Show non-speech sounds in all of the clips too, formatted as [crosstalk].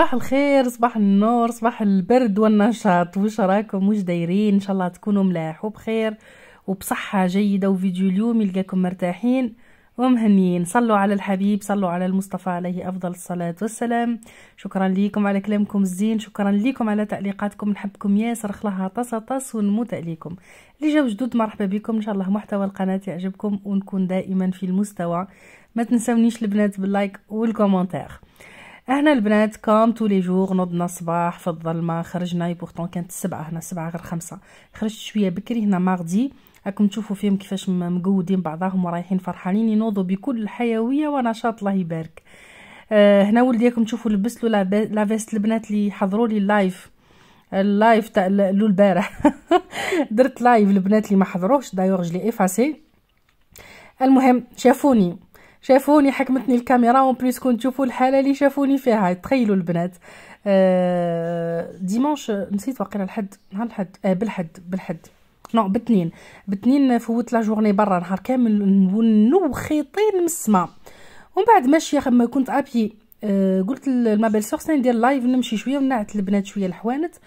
صباح الخير صباح النور صباح البرد والنشاط وش راكم وش دايرين ان شاء الله تكونوا ملاح وبخير وبصحة جيدة وفيديو اليوم يلقاكم مرتاحين ومهنيين صلوا على الحبيب صلوا على المصطفى عليه أفضل الصلاة والسلام شكرا ليكم على كلامكم الزين شكرا ليكم على تعليقاتكم نحبكم ياسر خلاها طس طس ونموت عليكم اللي جاو جدود مرحبا بكم إن شاء الله محتوى القناة يعجبكم ونكون دائما في المستوى ما تنسونيش البنات باللايك والكومنتار احنا البنات كام تو لي نوضنا الصباح في الظلمه خرجنا بورتون كانت السبعه هنا السبعه غير خمسة خرجت شويه بكري هنا مغدي راكم تشوفوا فيهم كيفاش مقودين بعضهم ورايحين فرحانين ينوضوا بكل حيويه ونشاط الله يبارك أه هنا ولديكم تشوفوا لبس له لافيست البنات اللي حضروا لي اللايف اللايف تاع لو البارح [laughs] درت لايف البنات اللي ما حضروش دايوغ جلي افاسي المهم شافوني شافوني حكمتني الكاميرا اون بليس كون تشوفوا الحاله اللي شافوني فيها تخيلوا البنات ديمانش آه، نسيت واقيلا الحد نهار الحد آه بالحد بالحد نو بالتنين بالتنين فوت لا جورني برا نهار كامل ونوخيطين من السما ومن بعد ماشيه ما كنت ابي آه قلت لما بيل سور ندير لايف نمشي شويه ونعت البنات شويه الحوانت آه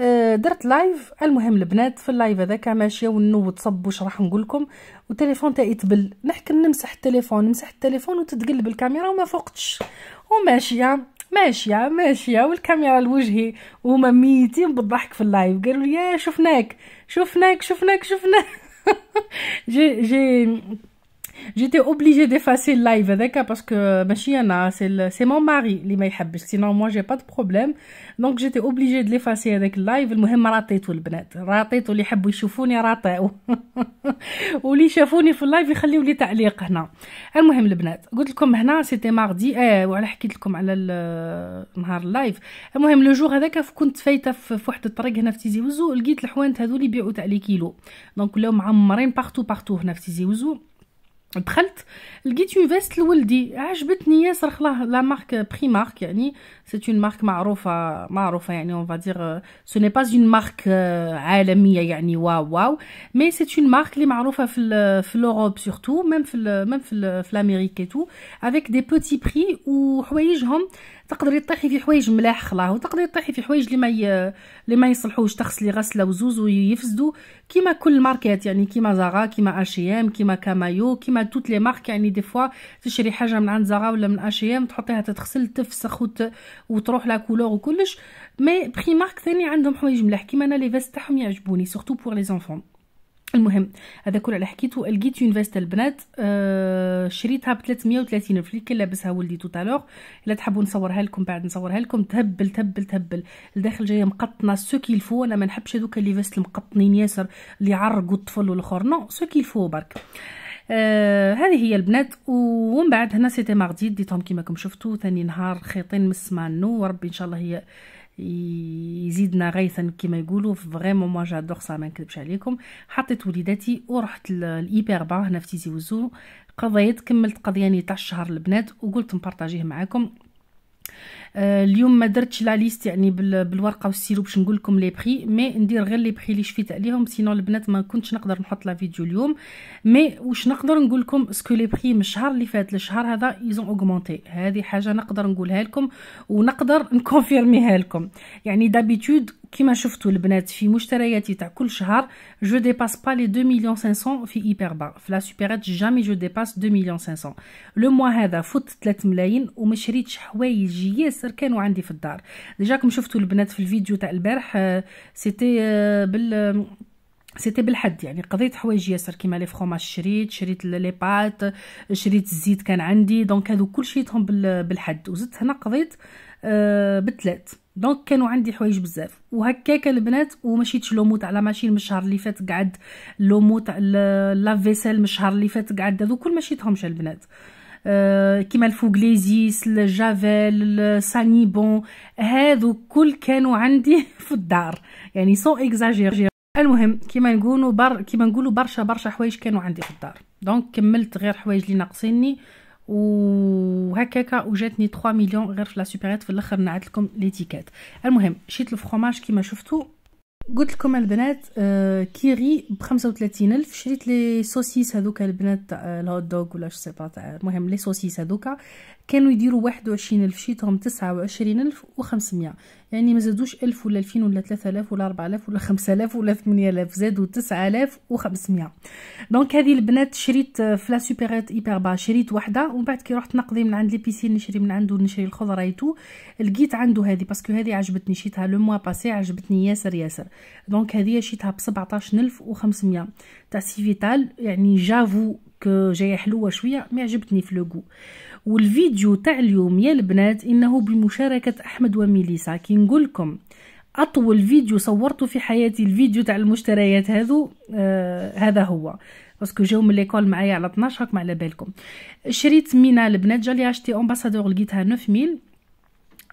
آه، درت لايف المهم البنات في اللايف هذاك ماشيه ونوض صب واش راح نقول لكم والتليفون تاعي تبل نحكي نمسح التليفون نمسح التليفون وتتقلب الكاميرا وما فوقتش وماشيه ماشيه ماشيه والكاميرا لوجهي وهما ميتين بالضحك في اللايف قالوا لي شفناك شفناك شفناك شفناك [laughs] جي جي جيتي اوبليجي ديفاسي اللايف هذاك باسكو ماشي انا سي سي مون ماري اللي ما يحبش سينو موا جي با دو بروبليم دونك جيتي اوبليجي ديفاسي هذاك اللايف المهم راطيتو البنات راطيتو اللي يحبوا يشوفوني راطيو واللي شافوني في اللايف يخليوا لي تعليق هنا المهم البنات قلت لكم هنا سيتي ماردي اه وعلى حكيت لكم على نهار اللايف المهم لو جور هذاك كنت فايته في واحد الطريق هنا في تيزي وزو لقيت الحوانت هذو اللي يبيعوا تاع لي كيلو دونك ولاو معمرين بارتو بارتو هنا في تيزي وزو دخلت لقيت اون فيست لولدي عجبتني ياسر خلاه لا مارك بريمارك يعني سي اون مارك معروفه معروفه يعني اون فادير سو ني با اون مارك عالميه يعني واو واو مي سي اون مارك اللي معروفه في ال في لوروب سورتو ميم في ميم في في لامريك اي تو افيك دي بوتي بري وحوايجهم تقدري طيحي في حوايج ملاح خلاه وتقدري طيحي في حوايج اللي ما ي... اللي ما يصلحوش تغسلي غسله وزوز ويفسدوا كيما كل ماركات يعني كيما زارا كيما اشي H&M، ام كيما كامايو كيما توت لي مارك يعني دي فوا تشري حاجه من عند زارا ولا من اشي H&M، ام تحطيها تتغسل تفسخ وت... وتروح لا كولور وكلش مي بري مارك ثاني عندهم حوايج ملاح كيما انا لي فيست تاعهم يعجبوني سورتو بور لي زونفون المهم هذا كل اللي حكيته لقيت اون فيست البنات آه، شريتها ب 330 الف اللي كان لابسها ولدي توتالوغ الا تحبوا نصورها لكم بعد نصورها لكم تهبل تهبل تهبل الداخل جايه مقطنه سو كيلفو انا ما نحبش هذوك اللي فيست المقطنين ياسر اللي عرقوا الطفل والاخر نو سو كيلفو برك آه هذه هي البنات ومن بعد هنا سيتي مغدي ديتهم كيما كم شفتوا ثاني نهار خيطين من نو وربي ان شاء الله هي يزيدنا غيثا كما يقولوا فريمون موا جادور سا ما نكذبش عليكم حطيت وليداتي ورحت للايبر با هنا في تيزي وزو قضيت كملت قضياني تاع الشهر البنات وقلت نبارطاجيه معاكم آه، اليوم ما درتش لا ليست يعني بالورقه والسيرو باش نقول لكم لي بري مي ندير غير لي بري اللي شفيت عليهم سينو البنات ما كنتش نقدر نحط لا فيديو اليوم مي واش نقدر نقول لكم اسكو لي بري من الشهر اللي فات للشهر هذا ايزون اوغمونتي هذه حاجه نقدر نقولها لكم ونقدر [laughs] نكونفيرميها لكم يعني دابيتود كما شفتوا البنات في مشترياتي تاع كل شهر جو ديباس با لي 2 مليون 500 في با في لا سوبرات جامي جو ديباس 2 مليون 500 لو موا هذا فوت 3 ملايين وما شريتش حوايج ياسر كانوا عندي في الدار ديجا ديجاكم شفتوا البنات في الفيديو تاع البارح سيتي آه، آه، بال سيتي آه، بالحد يعني قضيت حوايج ياسر كيما لي فخوماج شريت شريت لي بات شريت الزيت كان عندي دونك هادو كل تهم بالحد وزدت هنا قضيت آه، بثلاث دونك كانوا عندي حوايج بزاف وهكاك البنات ومشيتش لوموت على ماشين من الشهر اللي فات قعد لوموت لا فيسيل من الشهر اللي فات قعد هذو كل مشيتهمش البنات آه كيما الفوغليزيس الجافيل السانيبون هذو كل كانوا عندي [laughs] في الدار يعني سو اكزاجير المهم كيما نقولوا بر كيما نقولوا برشا برشا حوايج كانوا عندي في الدار دونك كملت غير حوايج اللي ناقصيني وهكاكا وجاتني 3 مليون غير في لا سوبريت في الاخر نعت لكم ليتيكات المهم شيت الفرماج كيما شفتوا قلت لكم البنات آه كيري ب 35 الف شريت لي سوسيس هذوك البنات تاع آه، الهوت دوغ ولا جو سيبا تاع المهم لي سوسيس هذوك كانوا يديروا واحد وعشرين ألف شيتهم تسعة وعشرين ألف وخمسمية يعني ما زادوش ألف ولا ألفين ولا ثلاثة آلاف ولا أربعة آلاف ولا خمسة آلاف ولا ثمانية آلاف زادوا تسعة آلاف وخمسمية دونك هذه البنات شريت في لا سوبيرات إيبر با شريت وحدة ومن بعد كي رحت نقضي من عند ليبيسي نشري من عنده نشري الخضرة يتو لقيت عنده هذه باسكو هذه عجبتني شريتها لو موا باسي عجبتني ياسر ياسر دونك هذه شيتها ب 17500 تاع سيفيتال يعني جافو آه، جايه حلوه شويه ما عجبتني في لوغو والفيديو تاع اليوم يا البنات انه بمشاركه احمد وميليسا كي نقولكم اطول فيديو صورته في حياتي الفيديو تاع المشتريات هذو آه هذا هو باسكو جاو من ليكول معايا على 12 راكم على بالكم شريت مينا البنات جالي اشتي امباسادور لقيتها 9000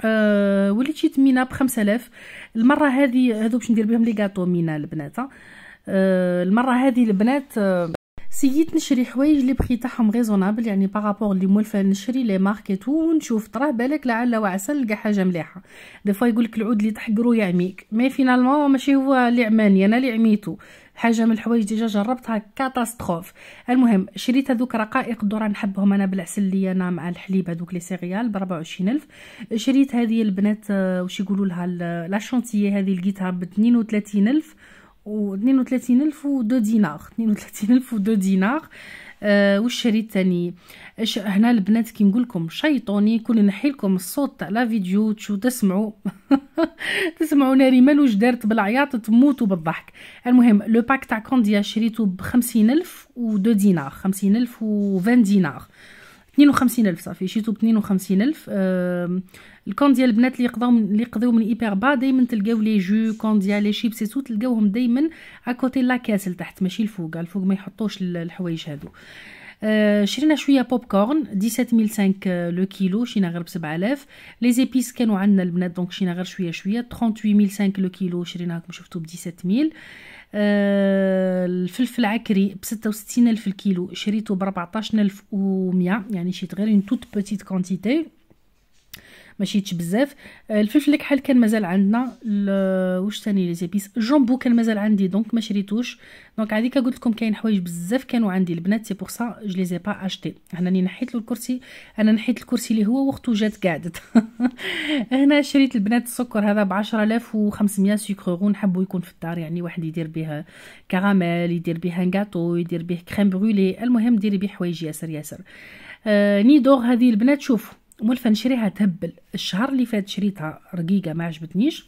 أه وليت شيت مينا ب 5000 المره هذه هذو باش ندير بهم لي كاطو مينا البنات آه. أه المره هذه البنات أه سييت نشري حوايج لي بخي تاعهم ريزونابل يعني بارابور لي مولفه نشري لي مارك تو ونشوف تراه بالك لعل وعسى نلقى حاجه مليحه دي فوا يقولك العود اللي تحقرو يعميك مي فينالمون ماشي هو اللي عماني انا اللي عميتو حاجه من الحوايج ديجا جربتها كاتاستروف المهم شريت هذوك رقائق دورا نحبهم انا بالعسل لي انا مع الحليب هذوك لي سيريال ب 24000 شريت هذه البنات آه، واش يقولوا لها لا شونتيه هذه لقيتها ب 32000 و 32002 دينار 32002 دينار آه والشريط الثاني اش هنا البنات كي نقول لكم شيطوني كل نحي لكم الصوت تاع لا فيديو تشو تسمعوا [laughs] تسمعوا ناريمان واش دارت بالعياط تموتوا بالضحك المهم لو باك تاع كونديا شريته ب 50000 و 2 دينار 50000 و 20 دينار 52 الف صافي شيتو ب 52 الف آه الكون ديال البنات اللي يقضاو من اللي يقضيو من ايبر با دائما تلقاو لي جو كون ديال لي شيبس سو تلقاوهم دائما اكوتي لا كاس لتحت ماشي الفوق الفوق ما يحطوش الحوايج هادو آه، شرينا شويه بوب كورن سانك آه، لو كيلو شينا غير ب 7000 لي زيبيس كانوا عندنا البنات دونك شينا غير شويه شويه سانك لو كيلو شريناها شفتو شفتوا ب 17000 الفلفل عكري ب 66000 الكيلو شريته ب 14100 يعني شيت غير اون توت بوتيت كونتيتي مشيتش بزاف آه، الفلفل الكحل كان مازال عندنا آه، واش ثاني لي زيبيس الجامبو كان مازال عندي دونك ما شريتوش دونك هذيك قلت لكم كاين حوايج بزاف كانوا عندي البنات سي بور سا جو لي زي با اشتي هناني نحيت له الكرسي انا نحيت الكرسي اللي هو وقته جات قعدت [laughs] هنا شريت البنات السكر هذا ب 10500 سكر نحبو يكون في الدار يعني واحد يدير بها كراميل يدير بها غاتو يدير به كريم برولي المهم ديري به حوايج ياسر ياسر آه نيدور هذه البنات شوفوا مولفه نشريها تهبل الشهر اللي فات شريتها رقيقه ما عجبتنيش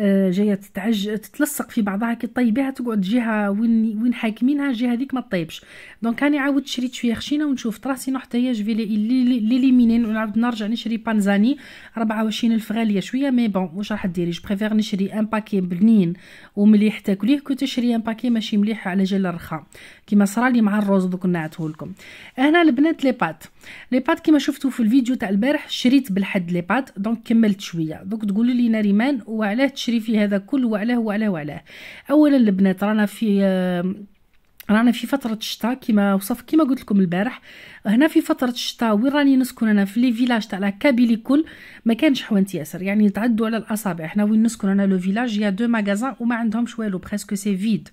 آه، جايه تتعج تتلصق في بعضها كي طيبيها تقعد جهه وين وين حاكمينها الجهه هذيك ما طيبش دونك هاني عاودت شريت شويه خشينه ونشوف راسي حتى هي جفي لي لي مينين ونعاود نرجع نشري بانزاني 24 الف غاليه شويه مي بون واش راح ديري جو بريفير نشري ان باكي بنين ومليح تاكليه كنت تشري ان باكي ماشي مليح على جال الرخام كيما صرالي مع الروز دوك نعتهولكم هنا البنات لي بات لي بات كيما شفتوا في الفيديو تاع البارح شريت بالحد لي بات دونك كملت شويه دونك تقولوا لي ناريمان وعلاه تشري في هذا كل وعلاه وعلاه وعلاه اولا البنات رانا في آه، رانا في فترة الشتاء كيما وصف كيما قلت لكم البارح هنا في فترة الشتاء وين راني نسكن انا في لي فيلاج تاع لا كابيلي كل ما كانش حوانت ياسر يعني تعدوا على الاصابع احنا وين نسكن انا لو فيلاج يا دو ماغازان وما عندهمش والو بريسكو سي فيد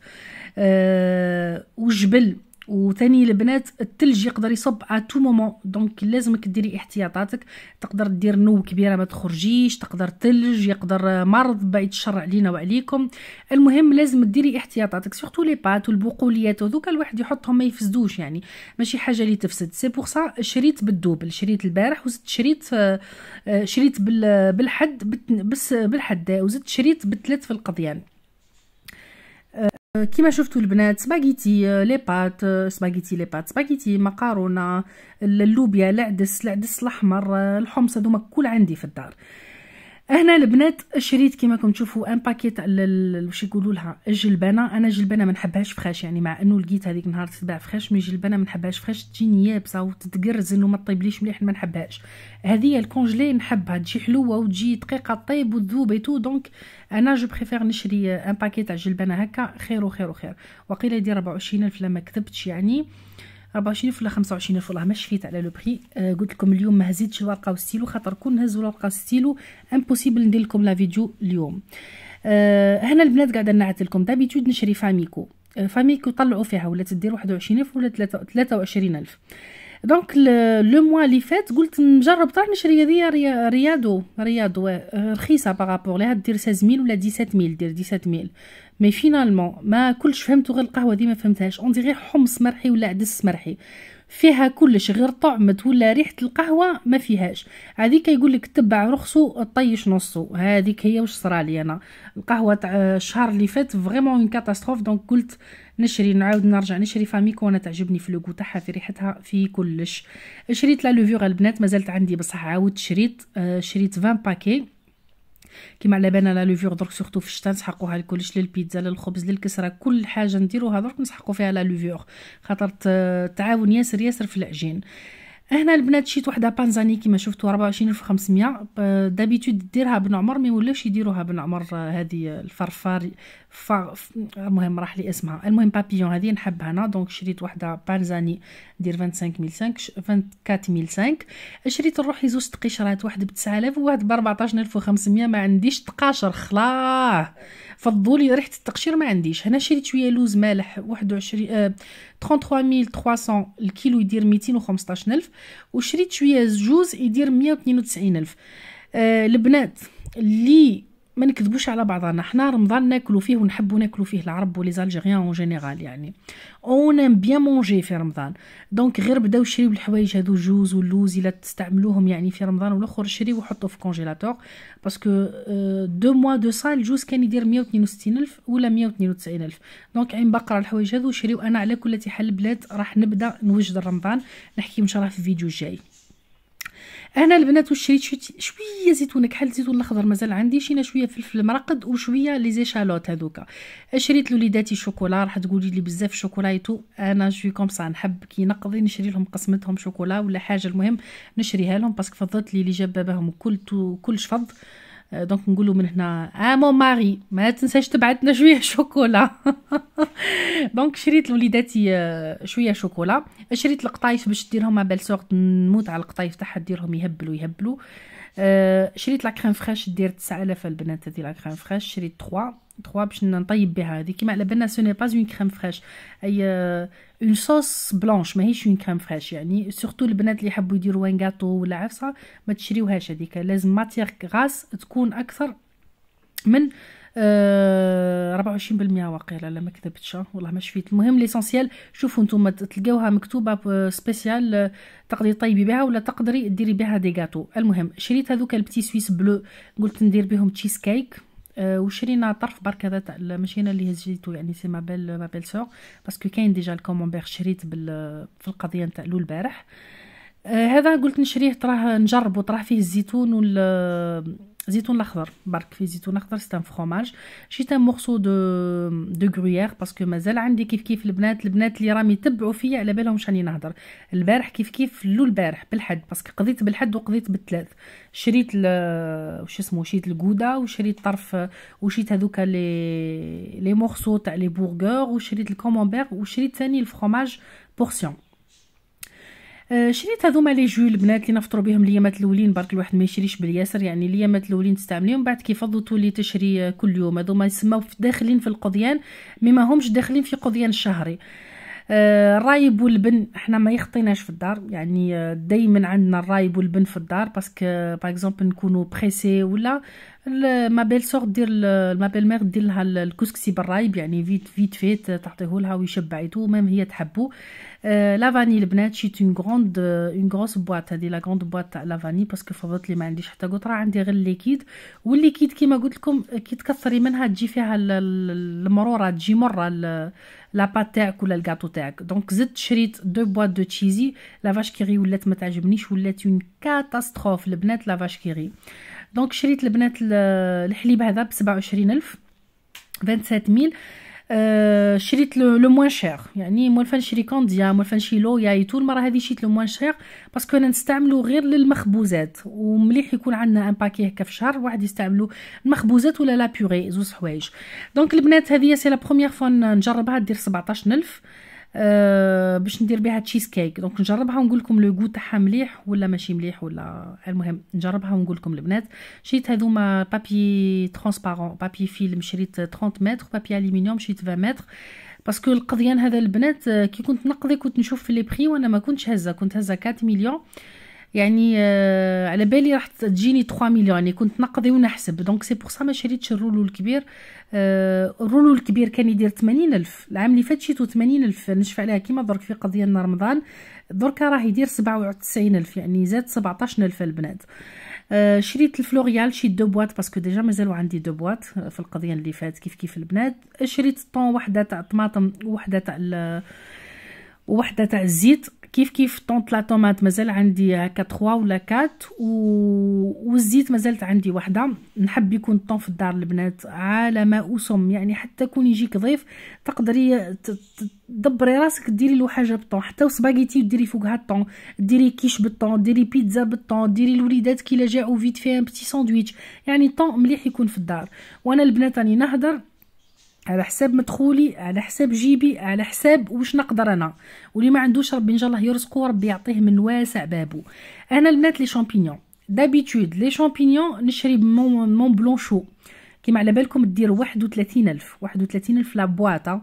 أه وجبل وثاني البنات الثلج يقدر يصب على تو مومون دونك لازمك ديري احتياطاتك تقدر دير نو كبيره ما تخرجيش تقدر ثلج يقدر مرض بعيد الشر علينا وعليكم المهم لازم ديري احتياطاتك سورتو لي بات والبقوليات وذوك الواحد يحطهم ما يفسدوش يعني ماشي حاجه اللي تفسد سي بوغ سا شريت بالدوبل شريت البارح وزدت شريت آه، شريت بالحد بس بالحد وزدت شريت بثلاث في القضيان أه، كما شفتوا البنات سباغيتي أه، لي بات أه، سباغيتي لي بات سباغيتي مقارونه اللوبيا العدس العدس الاحمر الحمص هذوما كل عندي في الدار هنا البنات شريت كما راكم تشوفوا ان باكيت على واش يقولوا لها الجلبانه انا جلبانه ما نحبهاش فخاش يعني مع انه لقيت هذيك النهار تتباع فخاش مي جلبانه ما نحبهاش فخاش تجيني يابسه انه ما طيبليش مليح ما نحبهاش هذه الكونجلي نحبها تجي حلوه وتجي دقيقه طيب وتذوب اي تو دونك انا جو بريفير نشري ان باكيت تاع الجلبانه هكا خير وخير وخير وقيله يدير 24000 الف لما كتبتش يعني آه 24 ولا 25 الف والله ما شفيت على لو بري آه قلت لكم اليوم ما هزيتش الورقه والستيلو خاطر كون نهز الورقه والستيلو امبوسيبل ندير لكم لا فيديو اليوم آه هنا البنات قاعده نعت لكم دابيتود نشري فاميكو آه فاميكو طلعوا فيها ولا تدير ألف ولا ألف دونك لو موا اللي فات قلت نجرب طرح نشري هذيا ريا رياضو رياضو آه، رخيصه بارابور لها دير 16000 ولا 17000 دير 17000 مي فينالمون ما كلش فهمتو غير القهوه دي ما فهمتهاش اون غير حمص مرحي ولا عدس مرحي فيها كلش غير طعمت ولا ريحه القهوه ما فيهاش هذيك يقول لك تبع رخصو طيش نصو هذيك هي واش صرالي انا القهوه تاع الشهر آه، اللي فات فريمون اون كاتاستروف دونك قلت نشري نعاود نرجع نشري فاميكو انا تعجبني في لوكو تاعها في ريحتها في كلش شريت لا لوفيغ البنات مازالت عندي بصح عاودت شريت آه، شريت 20 باكي كيما على بالنا لا لوفيغ درك سورتو في الشتا نسحقوها لكلش للبيتزا للخبز للكسره كل حاجه نديروها درك نسحقو فيها لا لوفيغ خاطر تعاون ياسر ياسر في العجين آه هنا البنات شيت وحده بانزاني كما شفتوا 24500 دابيتود ديرها بن عمر مي ولاوش يديروها بن عمر هذه الفرفار المهم راح لي اسمها المهم بابيون هذه نحبها انا دونك شريت وحده بانزاني دير 25005 24500 شريت روحي زوج تقشرات واحد ب 9000 وواحد ب 14500 ما عنديش تقاشر خلاه فضولي ريحه التقشير ما عنديش هنا شريت شويه لوز مالح 21 33300 آه، الكيلو يدير 215000 وشريت شويه جوز يدير مية الف آه البنات اللي ما نكذبوش على بعضنا حنا رمضان ناكلو فيه ونحبو ناكلو فيه العرب ولي زالجيريان اون جينيرال يعني اون ام بيان مونجي في رمضان دونك غير بداو شريو الحوايج هادو الجوز واللوز الا تستعملوهم يعني في رمضان والاخر شريو وحطو في كونجيلاتور باسكو دو موا دو سا الجوز كان يدير 162 الف ولا 192 الف دونك عين بقرا الحوايج هادو شريو انا على كل حال البلاد راح نبدا نوجد رمضان نحكي ان شاء الله في الفيديو الجاي هنا البنات واش شريت شويه زيتون كحل الزيتون الاخضر مازال عندي شينا شويه فلفل مرقد وشويه لي زيشالوت هذوك شريت لوليداتي شوكولا راح تقولي لي بزاف شوكولا يتو انا جو كوم سا نحب كي نقضي نشري لهم قسمتهم شوكولا ولا حاجه المهم نشريها لهم باسكو فضلت لي اللي جاب باباهم كل كلش فض دونك نقولوا من هنا اه مون ماري ما تنساش تبعث لنا شويه شوكولا دونك شريت لوليداتي euh, شويه شوكولا شريت القطايف باش ديرهم على بال نموت على القطايف تاعها ديرهم يهبلوا يهبلوا آه، شريت لا كريم فريش دير 9000 البنات هذه لا كريم فريش شريت 3 3 باش نطيب بها هذه كيما على بالنا سو ني با اون كريم فريش اي اون صوص بلونش ماهيش اون كريم فريش يعني سورتو البنات اللي يحبوا يديروا ان غاتو ولا عفسه ما تشريوهاش هذيك لازم ماتيغ غاس تكون اكثر من أه 24% واقيلا لا ما كذبتش آه. والله ما شفيت المهم ليسونسيال شوفوا نتوما تلقاوها مكتوبه سبيسيال آه، تقدري طيبي بها ولا تقدري ديري بها دي جاتو المهم شريت هذوك البتي سويس بلو قلت ندير بهم تشيز كيك أه وشرينا طرف برك هذا تاع ماشي انا اللي هزيتو يعني سي مابيل مابيل سور باسكو كاين ديجا الكومونبير شريت بال في القضيه نتاع لو البارح أه هذا قلت نشريه تراه نجربو تراه فيه الزيتون وال زيتون الاخضر برك في زيتون اخضر سي فخوماج شيت ان مورسو دو دو غرويير باسكو مازال عندي كيف كيف البنات البنات اللي راهم يتبعوا فيا على بالهم شاني نهضر البارح كيف كيف لو البارح بالحد باسكو قضيت بالحد وقضيت بالثلاث شريت وش اسمه شريت الكودا وشريت طرف وشريت هذوك لي لي مورسو تاع لي بورغور وشريت الكومونبير وشريت ثاني الفخوماج بورسيون آه، شريت هذوما لي جو البنات اللي نفطروا بهم ليامات الاولين برك الواحد ما يشريش بالياسر يعني ليامات الاولين تستعمليهم بعد فضوا تولي تشري كل يوم هذوما يسموا داخلين في القضيان مما همش داخلين في قضيان الشهري الرايب آه، والبن احنا ما يخطيناش في الدار يعني آه، دائما عندنا الرايب والبن في الدار باسكو باغ اكزومبل نكونوا بريسي ولا ما بيل سور دير ما بيل مير دير لها الكسكسي بالرايب يعني فيت فيت فيت تعطيه لها ويشبعيتو ميم هي تحبو لا آه، لافاني البنات شيت اون غروند اون غروس بواط هذه لا غروند بواط تاع لافاني باسكو فضلت لي ما عنديش حتى قطره عندي غير الليكيد والليكيد كيما قلت لكم كي تكثري منها تجي فيها المروره تجي مره لا بات تاعك ولا الكاطو تاعك دونك زدت شريت دو بواط دو تشيزي لا فاش كيري ولات ما تعجبنيش ولات اون كاتاستروف البنات لا فاش كيري دونك شريت البنات الحليب هذا ب 27000 27000 آه، شريت لو موان شير يعني موالفه نشري كونديا موالفه نشري لويا تو المره هذه شريت لو موان شير باسكو انا نستعملو غير للمخبوزات ومليح يكون عندنا ان باكي هكا في الشهر واحد يستعملو المخبوزات ولا لا بيغي زوج حوايج دونك البنات هذه سي لا بروميير فوا نجربها دير 17000 أه باش ندير بها تشيز كيك دونك نجربها ونقول لكم لو غو تاعها مليح ولا ماشي مليح ولا المهم نجربها ونقول لكم البنات شريت هذوما بابي ترونسبارون بابي فيلم شريت 30 متر بابي الومنيوم شريت 20 متر باسكو القضيان هذا البنات آه، كي كنت نقضي كنت نشوف في لي بري وانا ما كنتش هزه كنت هزه 4 مليون يعني آه، على بالي راح تجيني 3 مليون يعني كنت نقضي ونحسب دونك سي بور سا ما شريتش الرولو الكبير آه، الرولو الكبير كان يدير 80 الف العام اللي فات شيتو 80 الف نشفع عليها كيما درك في قضيه نهار رمضان درك راه يدير 97 الف يعني زاد 17 الف البنات آه، شريت الفلوريال شي دو بواط باسكو ديجا مازالو عندي دو بواط في القضيه اللي فات كيف كيف البنات شريت طون وحده تاع الطماطم وحده تاع وحده تاع الزيت كيف كيف طونط لا طوماط مازال عندي هكا 3 ولا 4 و... والزيت مازالت عندي وحده نحب يكون الطون في الدار البنات على ما اسم يعني حتى كون يجيك ضيف تقدري تدبري راسك ديري له حاجه بالطون حتى سباغيتي وديري فوقها الطون ديري كيش بالطون ديري بيتزا بالطون ديري الوليدات كي لا جاوا فيت ان بتي ساندويتش يعني الطون مليح يكون في الدار وانا البنات راني نهضر على حساب مدخولي على حساب جيبي على حساب واش نقدر انا واللي ما عندوش ربي ان شاء الله يرزقه ربي يعطيه من واسع بابه انا البنات لي شامبينيون دابيتود لي شامبينيون نشري مون مون بلونشو كيما على بالكم دير 31000 31000 لا بواطه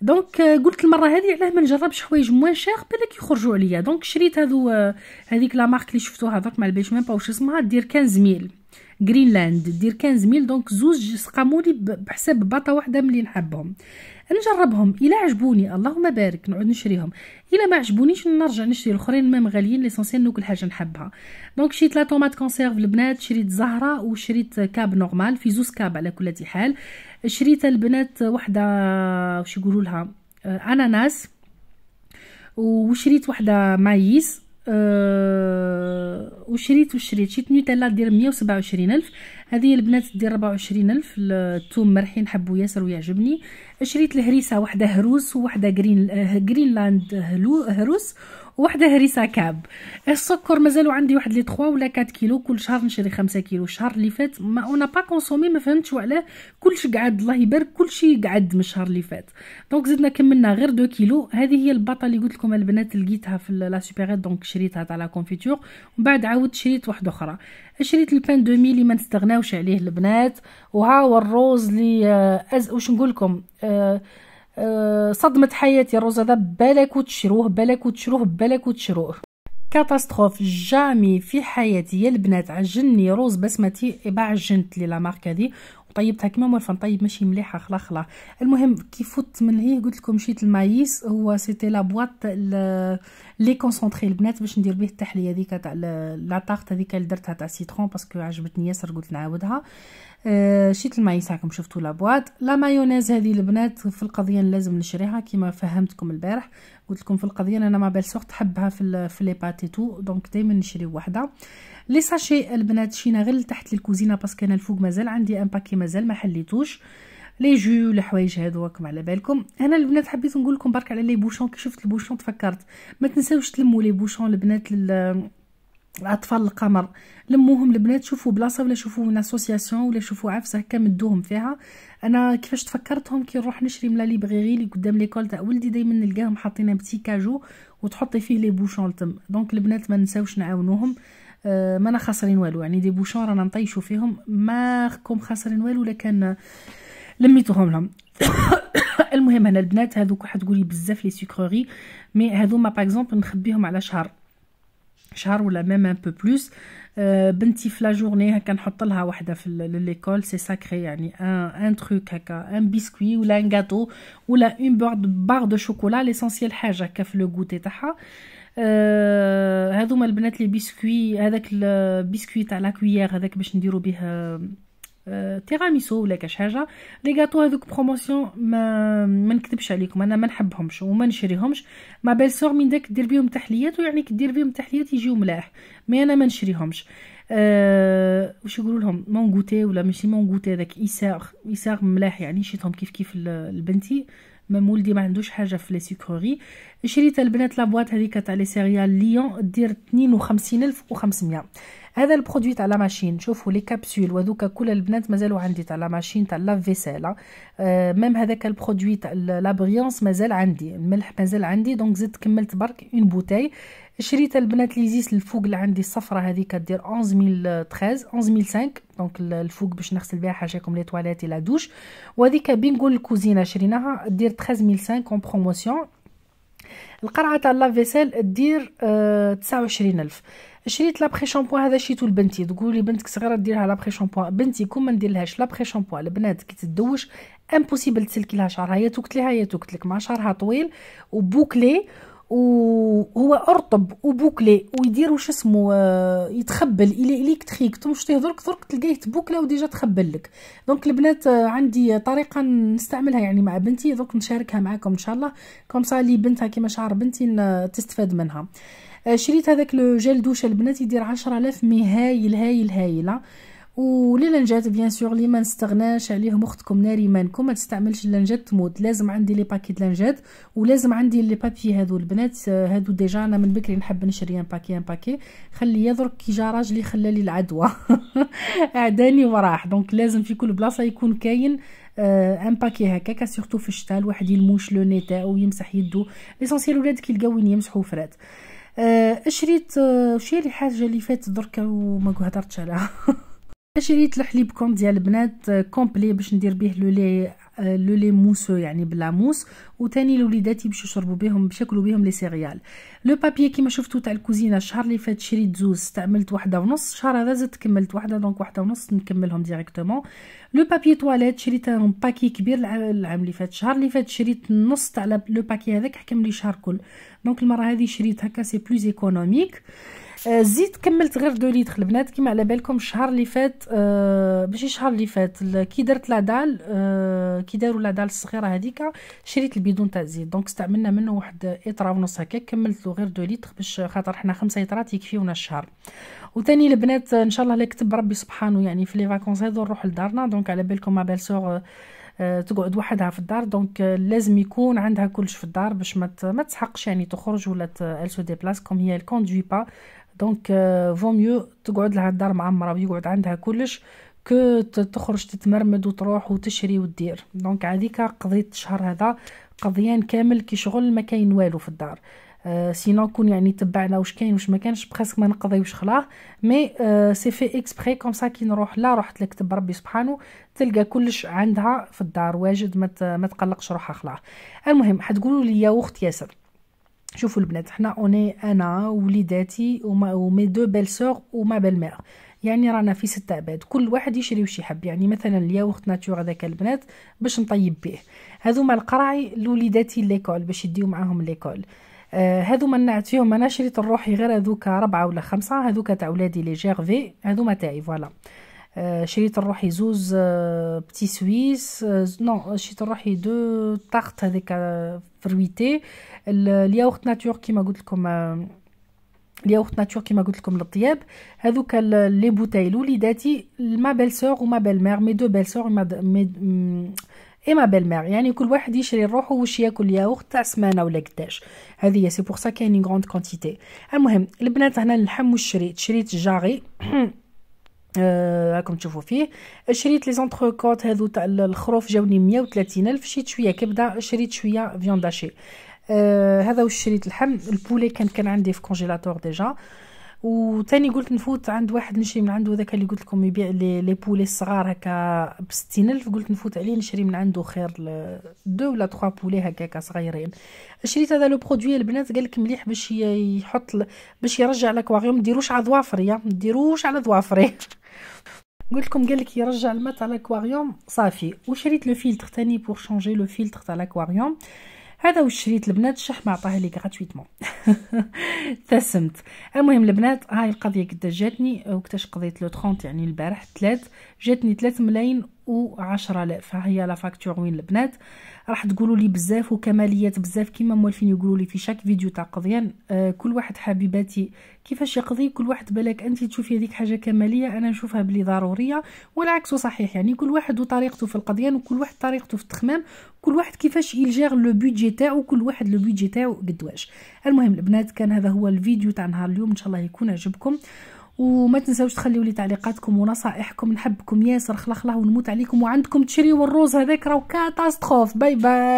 دونك euh, قلت المره هذه علاه ما نجربش حوايج موان شير بالك يخرجوا عليا دونك شريت هذو آه، هذيك لا مارك اللي شفتوها درك مع البيش ميم با واش اسمها دير 15000 جرينلاند دير 15 ميل دونك زوج سقامولي بحساب باطا واحده ملي نحبهم نجربهم الا عجبوني اللهم بارك نعود نشريهم الا ما عجبونيش نرجع نشري الاخرين مام غاليين ليسونسيال ناكل حاجه نحبها دونك شريت لا طوماط كونسيرف البنات شريت زهره وشريت كاب نورمال في زوز كاب على كل حال شريت البنات وحده واش يقولوا لها آه، اناناس وشريت وحده مايس أه وشريت وشريت شريت نوتيلا ديال 127 الف هذه البنات ديال 24 الف التوم مرحين حبو ياسر ويعجبني شريت الهريسه واحده هروس وواحده جرين جرينلاند هلو هروس وواحده هريسه كاب السكر مازالو عندي واحد لي 3 ولا 4 كيلو كل شهر نشري 5 كيلو الشهر اللي فات ما اون با كونسومي ما فهمتش علاه كلش قعد الله يبارك كلشي قعد من الشهر اللي فات دونك زدنا كملنا غير 2 كيلو هذه هي الباطه اللي قلت لكم البنات لقيتها في لا سوبيريت دونك شريتها تاع لا كونفيتور ومن بعد عاودت شريت واحده اخرى شريت البان مي اللي ما نستغناوش عليه البنات وها والروز الروز اللي آه، أز... واش نقول لكم آه، آه، صدمة حياتي الرز هذا بالك وتشروه بالك وتشروه بالك وتشروه كاتاستروف جامي في حياتي يا البنات عجني روز بسمتي جنت لي لا مارك هذه طيبتها كيما مورفن طيب ماشي مليحه خلا خلا المهم كي فوت من هي قلت لكم مشيت المايس هو سيتي لا بواط لي كونسونطري البنات باش ندير به التحليه هذيك تاع لا طارت هذيك اللي درتها تاع سيترون باسكو عجبتني ياسر قلت نعاودها آه، شيت المايس هاكم شفتوا لا بواط لا مايونيز هذه البنات في القضيه لازم نشريها كيما فهمتكم البارح قلت لكم في القضيه انا ما بالسوقت تحبها في في لي باتيتو دونك دائما نشري وحده لي ساشي البنات شينا غير لتحت للكوزينه باسكو انا الفوق مازال عندي ان باكي مازال ما حليتوش لي جو الحوايج هذوكم على بالكم انا البنات حبيت نقول لكم برك على لي بوشون كي شفت البوشون تفكرت ما تنساوش تلموا لي بوشون البنات لل... الاطفال القمر لموهم البنات شوفوا بلاصه ولا شوفوا اسوسياسيون ولا شوفوا عفسه هكا مدوهم فيها انا كيفاش تفكرتهم كي نروح نشري من لا ليبريري اللي قدام ليكول تاع ولدي دائما نلقاهم حاطين بتي كاجو وتحطي فيه لي بوشون لتم دونك البنات ما نساوش نعاونوهم آه، ما انا خاسرين والو يعني دي بوشون رانا نطيشوا فيهم ما راكم خاسرين والو ولا كان لميتوهم لهم [coughs] المهم هنا البنات هذوك تقولي بزاف لي سكروري مي هذوما باغ اكزومبل نخبيهم على شهر شهر ولا ميم ان بو بلوس بنتي في لا جورني هكا نحط لها وحده في ليكول سي ساكري يعني ان ان تروك هكا ان بيسكوي ولا ان غاتو ولا اون بورد بار دو شوكولا ليسونسيال حاجه هكا في لو غوتي تاعها euh, هذوما البنات لي بيسكوي هذاك البيسكوي تاع لا كويير هذاك باش نديرو به آه، تيراميسو ولا كاش حاجه لي غاتو هذوك بروموسيون ما ما نكذبش عليكم انا ما نحبهمش وما نشريهمش ما بيل سور من داك دير بيهم تحليات ويعني كي دير بيهم تحليات يجيو ملاح مي انا ما نشريهمش أه وش يقولوا لهم مونغوتي ولا ماشي مونغوتي داك ايسار ايسار ملاح يعني شيتهم كيف كيف لبنتي مام ولدي ما عندوش حاجه في لي سكروري شريت البنات لابوات هذيك تاع لي سيريال ليون دير 52500 هذا البرودوي تاع لا ماشين شوفوا لي كابسول وذوك كل البنات مازالوا عندي تاع لا ماشين تاع لا فيسيل آه ميم هذاك البرودوي تاع لا بريونس مازال عندي الملح مازال عندي دونك زدت كملت برك اون بوتاي شريت البنات ليزيس الفوق اللي عندي الصفرة هذيك دير 11013 11005 دونك الفوق باش نغسل بها حاجاكم لي تواليت لا دوش وهذيك بينغو الكوزينه شريناها دير 13005 اون بروموسيون القرعه تاع لا فيسيل دير اه 29000 شريت لابخي شامبوان هذا شريتو لبنتي تقولي بنتك صغيره ديرها لابخي شامبوان بنتي كون ما نديرلهاش لابخي شامبوان البنات كي تدوش امبوسيبل تسلكي لها شعرها يا توكتليها يا توكتلك مع شعرها طويل وبوكلي وهو ارطب وبوكلي ويدير وش اسمه آه، يتخبل الى الكتريك تمش تهدرك درك تلقاه تبوكلا وديجا تخبل لك دونك البنات آه، عندي طريقه نستعملها يعني مع بنتي دونك نشاركها معاكم ان شاء الله كوم سا بنتها كيما شعر بنتي تستفاد منها آه، شريت هذاك لو جيل دوش البنات يدير 10000 مي هايل هايل هايله وللنجات بيان سور لي ما نستغناش عليهم اختكم ناري مانكم ما تستعملش اللنجات تموت لازم عندي لي باكي لنجات ولازم عندي لي بابي هادو البنات آه، هادو ديجا انا من بكري نحب نشري ان باكي ان باكي خلي درك كي جا راجلي خلالي العدوى [laughs] اعداني وراح دونك لازم في كل بلاصه يكون كاين آه، ان باكي هكاك سورتو في الشتاء الواحد يلموش لو نيتا ويمسح يدو ليسونسيال كي يلقاو يمسحوا فرات آه، شريت شي حاجه اللي فاتت درك وما هضرتش عليها [laughs] شريت كوم ديال البنات كومبلي باش ندير به لولي لولي موسو يعني بلا موس وثاني لوليداتي باش يشربوا بهم باش ياكلوا بهم لي سيريال لو بابي كيما شفتوا تاع الكوزينه الشهر اللي فات شريت زوز استعملت وحده ونص الشهر هذا زدت كملت وحده دونك وحده ونص نكملهم ديريكتومون لو بابي تواليت شريت ان باكي كبير العام اللي فات الشهر اللي فات شريت نص تاع لو باكي هذاك حكم لي شهر كل دونك المره هذه شريت هكا سي بلوز ايكونوميك الزيت آه، كملت غير دو ليتر البنات كيما على بالكم الشهر اللي فات آه ماشي الشهر اللي فات كي درت لادال آه كي داروا لادال الصغيره هذيك شريت البيدون تاع الزيت دونك استعملنا منه واحد اطرا ونص هكا كملت له غير دو ليتر باش خاطر حنا خمسة اطرات يكفيونا الشهر وثاني البنات ان شاء الله لا كتب ربي سبحانه يعني في لي فاكونس هادو نروح لدارنا دونك على بالكم ما بال سور تقعد وحدها في الدار دونك لازم يكون عندها كلش في الدار باش ما تسحقش يعني تخرج ولا ال ديبلاس كوم هي الكوندوي با دونك فو ميو تقعد لها الدار معمره ويقعد عندها كلش كو تخرج تتمرمد وتروح وتشري وتدير دونك هذيك قضيت الشهر هذا قضيان كامل كي شغل ما كاين والو في الدار أه سينو كون يعني تبعنا واش كاين واش ما كانش بريسك ما نقضيوش خلاه مي أه سي في بري كوم سا كي نروح لا رحت لكتب ربي سبحانه تلقى كلش عندها في الدار واجد ما تقلقش روحها خلاه المهم حتقولوا لي يا اخت ياسر شوفوا البنات حنا اوني انا وليداتي ومي دو بيل سور وما بيل مير يعني رانا في ستة عباد كل واحد يشري وش يحب يعني مثلا ليا وخت ناتور هذاك البنات باش نطيب به هذوما القراعي لوليداتي ليكول باش يديو معاهم ليكول آه هذوما نعت فيهم انا شريت لروحي غير هذوك ربعه ولا خمسه هذوك تاع ولادي لي جيرفي هذوما تاعي فوالا آه، شريت لروحي زوز آه، بتي سويس نو آه، شريت لروحي دو طاقت هذيك فرويتي الياوخت ناتور كيما قلت لكم الياوخت ناتور كيما قلت لكم للطياب هذوك لي بوتاي لوليداتي ما بيل سور وما بيل مير مي دو بيل سور ما بيل مير يعني كل واحد يشري لروحه واش ياكل ياوخت تاع سمانه ولا قداش هذه هي سي بور سا كاينين غروند كونتيتي المهم البنات هنا اللحم وشريت شريت جاري [clears throat] آه، راكم تشوفوا فيه شريت لي زونتركوت هذو تاع الخروف جاوني 130 الف شريت شويه كبده شريت شويه فيون داشي آه هذا واش شريت اللحم البولي كان كان عندي في كونجيلاتور ديجا وثاني قلت نفوت عند واحد نشري من عنده هذاك اللي قلت لكم يبيع لي لي بولي صغار هكا ب الف قلت نفوت عليه نشري من عنده خير دو ولا 3 بولي هكاك صغيرين شريت هذا لو برودوي البنات قال لك مليح باش يحط باش يرجع الاكواريوم ديروش على ظوافري ديروش على ظوافري قلت لكم قال لك يرجع الماء تاع الاكواريوم صافي وشريت لو فيلتر ثاني بور شونجي لو فيلتر تاع الاكواريوم هذا واش شريت البنات الشحمه عطاه لي غراتويتمون ابتسمت [laughs] المهم البنات هاي القضيه قداش جاتني وقتاش قضيت لو 30 يعني البارح ثلاث جاتني 3 ملايين و10000 ها هي لا فاكتور وين البنات راح تقولوا لي بزاف وكماليات بزاف كيما موالفين يقولوا لي في شاك فيديو تاع قضيان آه كل واحد حبيباتي كيفاش يقضي كل واحد بالك انت تشوفي هذيك حاجه كماليه انا نشوفها بلي ضروريه والعكس صحيح يعني كل واحد وطريقته في القضيان وكل واحد طريقته في التخمام كل واحد كيفاش يجير لو بودجي تاعو كل واحد لو بودجي تاعو قدواش المهم البنات كان هذا هو الفيديو تاع نهار اليوم ان شاء الله يكون عجبكم وما تنساوش تخليوا لي تعليقاتكم ونصائحكم نحبكم ياسر خلخله ونموت عليكم وعندكم تشريو الروز هذاك راهو كاتاستروف باي باي